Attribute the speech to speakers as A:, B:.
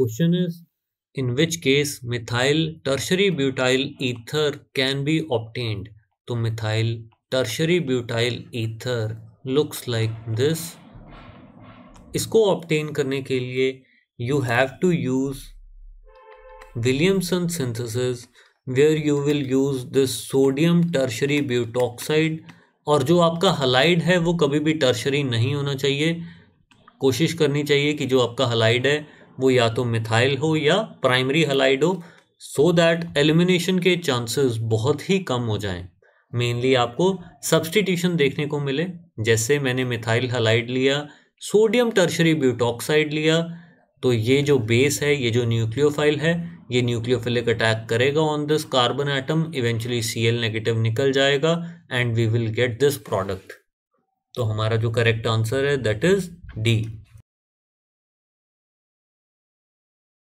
A: question is in which case methyl tertiary butyl ether can be obtained तो methyl tertiary butyl ether looks like this इसको obtain करने के लिए you have to use Williamson synthesis where you will use this sodium tertiary butoxide और जो आपका halide है वो कभी भी टर्शरी नहीं होना चाहिए कोशिश करनी चाहिए कि जो आपका हलाइड है वो या तो मिथाइल हो या प्राइमरी हलाइड हो सो दैट एलिमिनेशन के चांसेस बहुत ही कम हो जाएं मेनली आपको सब्सटीट्यूशन देखने को मिले जैसे मैंने मिथाइल हलाइड लिया सोडियम टर्शरी ब्यूटॉक्साइड लिया तो ये जो बेस है ये जो न्यूक्लियोफाइल है ये न्यूक्लियोफिलिक अटैक करेगा on this carbon atom eventually C L negative निकल जाएगा and we will get this product तो हमारा जो करेक्ट आंसर है दैट इज
B: डी